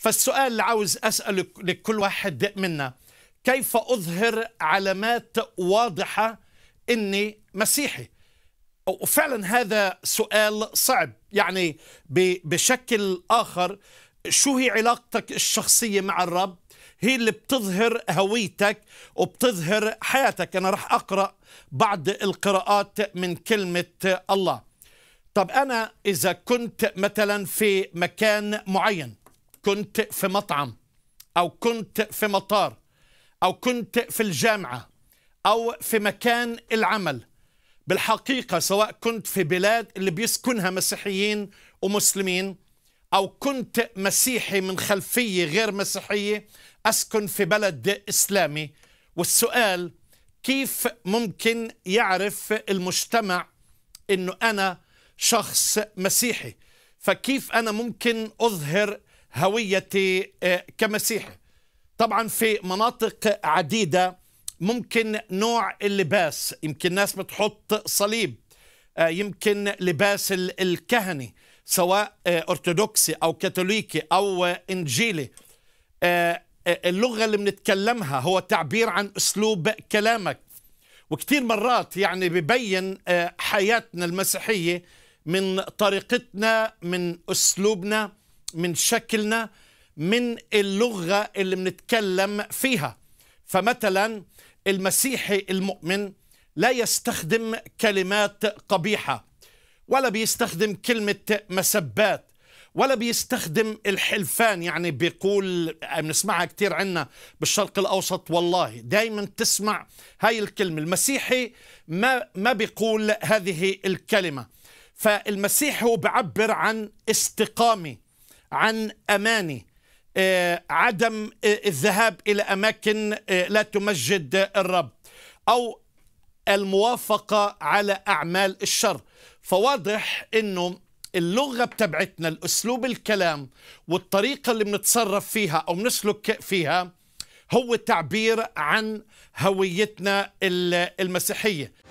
فالسؤال اللي عاوز أسأله لكل واحد منا كيف أظهر علامات واضحة أني مسيحي وفعلا هذا سؤال صعب يعني بشكل آخر شو هي علاقتك الشخصية مع الرب هي اللي بتظهر هويتك وبتظهر حياتك أنا راح أقرأ بعض القراءات من كلمة الله طب أنا إذا كنت مثلا في مكان معين كنت في مطعم أو كنت في مطار أو كنت في الجامعة أو في مكان العمل بالحقيقة سواء كنت في بلاد اللي بيسكنها مسيحيين ومسلمين أو كنت مسيحي من خلفية غير مسيحية أسكن في بلد إسلامي والسؤال كيف ممكن يعرف المجتمع أنه أنا شخص مسيحي فكيف أنا ممكن أظهر هويتي آه، كمسيحي طبعا في مناطق عديدة ممكن نوع اللباس يمكن ناس بتحط صليب آه، يمكن لباس الكهني سواء آه، أرثوذكسي أو كاثوليكي أو إنجيلي اللغة اللي بنتكلمها هو تعبير عن أسلوب كلامك وكثير مرات يعني ببين حياتنا المسيحية من طريقتنا من أسلوبنا من شكلنا من اللغة اللي بنتكلم فيها فمثلا المسيحي المؤمن لا يستخدم كلمات قبيحة ولا بيستخدم كلمة مسبات ولا بيستخدم الحلفان يعني بيقول بنسمعها كثير عنا بالشرق الاوسط والله دايما تسمع هاي الكلمه المسيحي ما ما بيقول هذه الكلمه فالمسيح هو بعبر عن استقامه عن أماني آه، عدم آه، الذهاب إلى أماكن آه، لا تمجد الرب أو الموافقة على أعمال الشر فواضح أنه اللغة بتبعتنا الأسلوب الكلام والطريقة اللي بنتصرف فيها أو بنسلك فيها هو تعبير عن هويتنا المسيحية